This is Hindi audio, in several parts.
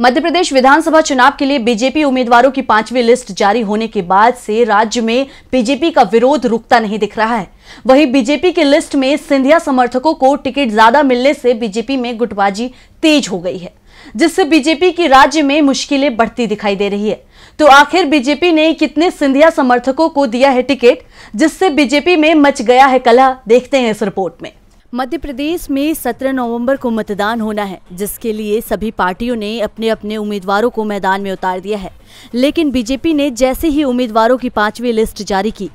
मध्य प्रदेश विधानसभा चुनाव के लिए बीजेपी उम्मीदवारों की पांचवी लिस्ट जारी होने के बाद से राज्य में बीजेपी का विरोध रुकता नहीं दिख रहा है वहीं बीजेपी की लिस्ट में सिंधिया समर्थकों को टिकट ज्यादा मिलने से बीजेपी में गुटबाजी तेज हो गई है जिससे बीजेपी की राज्य में मुश्किलें बढ़ती दिखाई दे रही है तो आखिर बीजेपी ने कितने सिंधिया समर्थकों को दिया है टिकट जिससे बीजेपी में मच गया है कला देखते हैं इस रिपोर्ट में मध्य प्रदेश में 17 नवंबर को मतदान होना है जिसके लिए सभी पार्टियों ने अपने अपने उम्मीदवारों को मैदान में उतार दिया है लेकिन बीजेपी ने जैसे ही उम्मीदवारों की पांचवी लिस्ट जारी की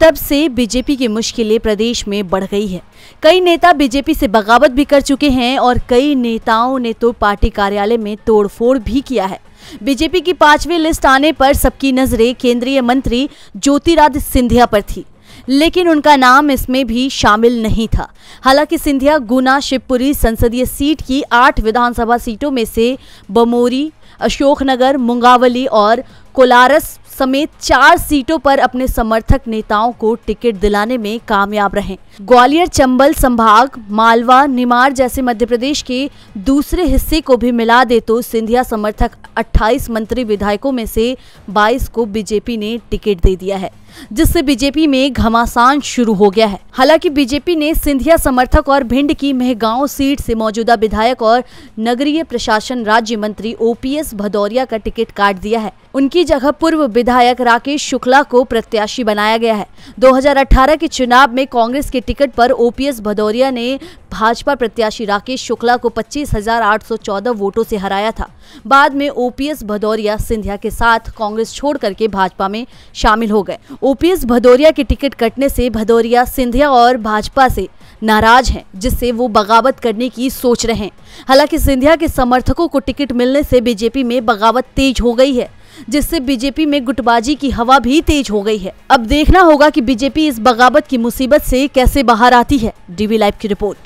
तब से बीजेपी की मुश्किलें प्रदेश में बढ़ गई है कई नेता बीजेपी से बगावत भी कर चुके हैं और कई नेताओं ने तो पार्टी कार्यालय में तोड़फोड़ भी किया है बीजेपी की पांचवी लिस्ट आने पर सबकी नजरें केंद्रीय मंत्री ज्योतिरादित्य सिंधिया पर थी लेकिन उनका नाम इसमें भी शामिल नहीं था हालांकि सिंधिया गुना शिवपुरी संसदीय सीट की आठ विधानसभा सीटों में से बमोरी अशोकनगर मुंगावली और कोलारस समेत चार सीटों पर अपने समर्थक नेताओं को टिकट दिलाने में कामयाब रहे ग्वालियर चंबल संभाग मालवा निमार जैसे मध्य प्रदेश के दूसरे हिस्से को भी मिला दे तो सिंधिया समर्थक 28 मंत्री विधायकों में से 22 को बीजेपी ने टिकट दे दिया है जिससे बीजेपी में घमासान शुरू हो गया है हालांकि बीजेपी ने सिंधिया समर्थक और भिंड की मेहगांव सीट से मौजूदा विधायक और नगरीय प्रशासन राज्य मंत्री ओपी एस भदौरिया का टिकट काट दिया है उनकी जगह पूर्व विधायक राकेश शुक्ला को प्रत्याशी बनाया गया है 2018 के चुनाव में कांग्रेस के टिकट पर ओपीएस भदौरिया ने भाजपा प्रत्याशी राकेश शुक्ला को 25,814 वोटों से हराया था बाद में ओपीएस भदौरिया सिंधिया के साथ कांग्रेस छोड़ करके भाजपा में शामिल हो गए ओपीएस भदौरिया के टिकट कटने से भदौरिया सिंधिया और भाजपा से नाराज हैं जिससे वो बगावत करने की सोच रहे हैं हालांकि सिंधिया के समर्थकों को टिकट मिलने से बीजेपी में बगावत तेज हो गई है जिससे बीजेपी में गुटबाजी की हवा भी तेज हो गई है अब देखना होगा कि बीजेपी इस बगावत की मुसीबत से कैसे बाहर आती है डीवी लाइव की रिपोर्ट